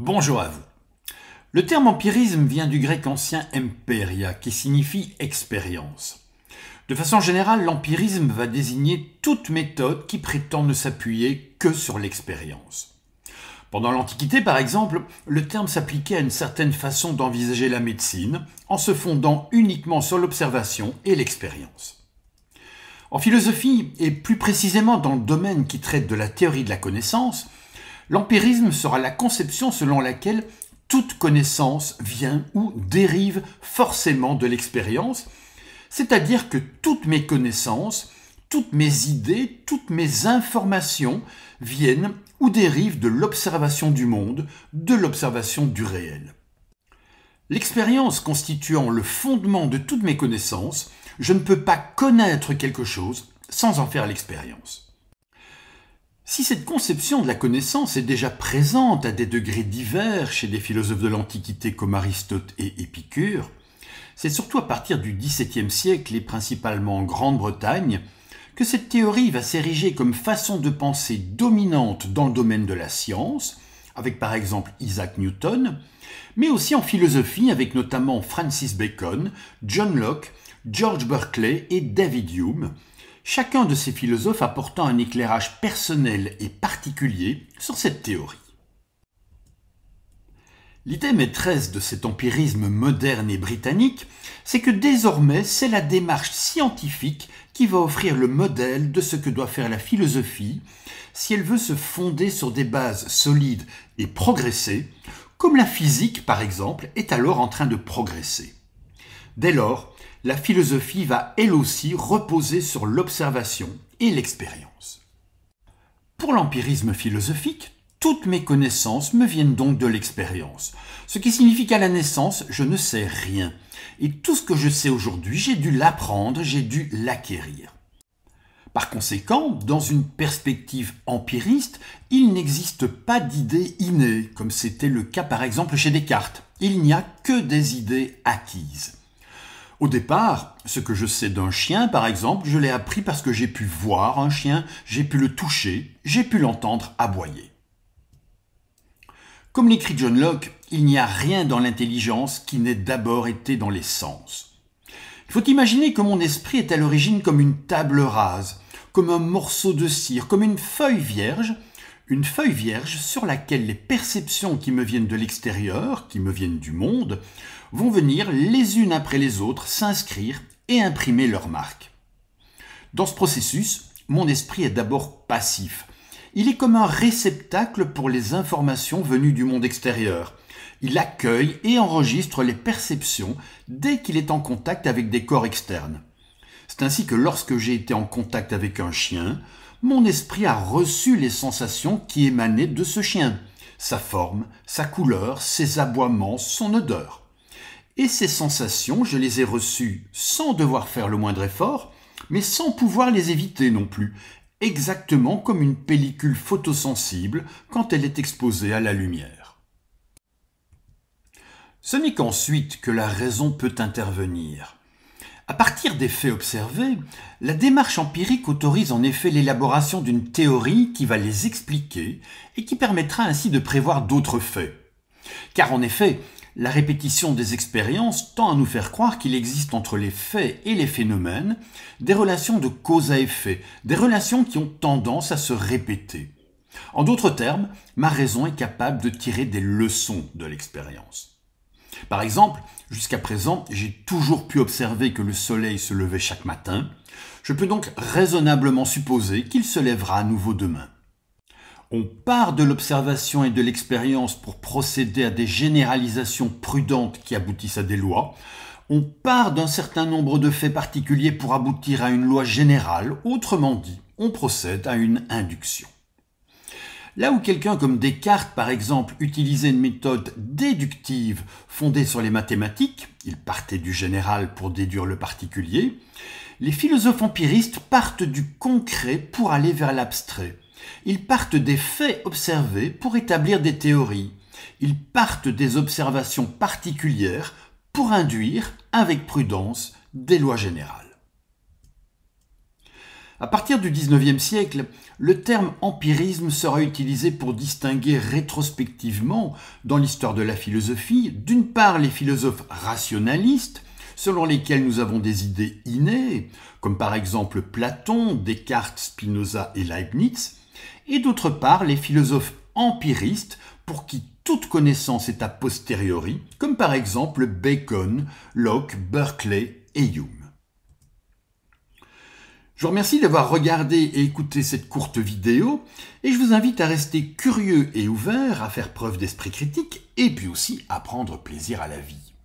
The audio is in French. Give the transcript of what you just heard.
Bonjour à vous. Le terme empirisme vient du grec ancien "empiria" qui signifie expérience. De façon générale, l'empirisme va désigner toute méthode qui prétend ne s'appuyer que sur l'expérience. Pendant l'Antiquité, par exemple, le terme s'appliquait à une certaine façon d'envisager la médecine, en se fondant uniquement sur l'observation et l'expérience. En philosophie, et plus précisément dans le domaine qui traite de la théorie de la connaissance, L'empirisme sera la conception selon laquelle toute connaissance vient ou dérive forcément de l'expérience, c'est-à-dire que toutes mes connaissances, toutes mes idées, toutes mes informations viennent ou dérivent de l'observation du monde, de l'observation du réel. L'expérience constituant le fondement de toutes mes connaissances, je ne peux pas connaître quelque chose sans en faire l'expérience. Si cette conception de la connaissance est déjà présente à des degrés divers chez des philosophes de l'Antiquité comme Aristote et Épicure, c'est surtout à partir du XVIIe siècle et principalement en Grande-Bretagne que cette théorie va s'ériger comme façon de penser dominante dans le domaine de la science, avec par exemple Isaac Newton, mais aussi en philosophie avec notamment Francis Bacon, John Locke, George Berkeley et David Hume, chacun de ces philosophes apportant un éclairage personnel et particulier sur cette théorie. L'idée maîtresse de cet empirisme moderne et britannique, c'est que désormais c'est la démarche scientifique qui va offrir le modèle de ce que doit faire la philosophie si elle veut se fonder sur des bases solides et progresser, comme la physique par exemple est alors en train de progresser. Dès lors, la philosophie va elle aussi reposer sur l'observation et l'expérience. Pour l'empirisme philosophique, toutes mes connaissances me viennent donc de l'expérience, ce qui signifie qu'à la naissance, je ne sais rien, et tout ce que je sais aujourd'hui, j'ai dû l'apprendre, j'ai dû l'acquérir. Par conséquent, dans une perspective empiriste, il n'existe pas d'idées innées, comme c'était le cas par exemple chez Descartes. Il n'y a que des idées acquises. Au départ, ce que je sais d'un chien, par exemple, je l'ai appris parce que j'ai pu voir un chien, j'ai pu le toucher, j'ai pu l'entendre aboyer. Comme l'écrit John Locke, il n'y a rien dans l'intelligence qui n'ait d'abord été dans les sens. Il faut imaginer que mon esprit est à l'origine comme une table rase, comme un morceau de cire, comme une feuille vierge, une feuille vierge sur laquelle les perceptions qui me viennent de l'extérieur, qui me viennent du monde, vont venir les unes après les autres s'inscrire et imprimer leur marque. Dans ce processus, mon esprit est d'abord passif. Il est comme un réceptacle pour les informations venues du monde extérieur. Il accueille et enregistre les perceptions dès qu'il est en contact avec des corps externes. C'est ainsi que lorsque j'ai été en contact avec un chien, mon esprit a reçu les sensations qui émanaient de ce chien, sa forme, sa couleur, ses aboiements, son odeur. Et ces sensations, je les ai reçues sans devoir faire le moindre effort, mais sans pouvoir les éviter non plus, exactement comme une pellicule photosensible quand elle est exposée à la lumière. Ce n'est qu'ensuite que la raison peut intervenir. À partir des faits observés, la démarche empirique autorise en effet l'élaboration d'une théorie qui va les expliquer et qui permettra ainsi de prévoir d'autres faits. Car en effet, la répétition des expériences tend à nous faire croire qu'il existe entre les faits et les phénomènes des relations de cause à effet, des relations qui ont tendance à se répéter. En d'autres termes, ma raison est capable de tirer des leçons de l'expérience. Par exemple, jusqu'à présent, j'ai toujours pu observer que le soleil se levait chaque matin. Je peux donc raisonnablement supposer qu'il se lèvera à nouveau demain. On part de l'observation et de l'expérience pour procéder à des généralisations prudentes qui aboutissent à des lois. On part d'un certain nombre de faits particuliers pour aboutir à une loi générale. Autrement dit, on procède à une induction. Là où quelqu'un comme Descartes, par exemple, utilisait une méthode déductive fondée sur les mathématiques, il partait du général pour déduire le particulier, les philosophes empiristes partent du concret pour aller vers l'abstrait. Ils partent des faits observés pour établir des théories. Ils partent des observations particulières pour induire, avec prudence, des lois générales. À partir du 19e siècle, le terme empirisme sera utilisé pour distinguer rétrospectivement dans l'histoire de la philosophie, d'une part les philosophes rationalistes, selon lesquels nous avons des idées innées, comme par exemple Platon, Descartes, Spinoza et Leibniz, et d'autre part les philosophes empiristes, pour qui toute connaissance est a posteriori, comme par exemple Bacon, Locke, Berkeley et Hume. Je vous remercie d'avoir regardé et écouté cette courte vidéo et je vous invite à rester curieux et ouvert, à faire preuve d'esprit critique et puis aussi à prendre plaisir à la vie.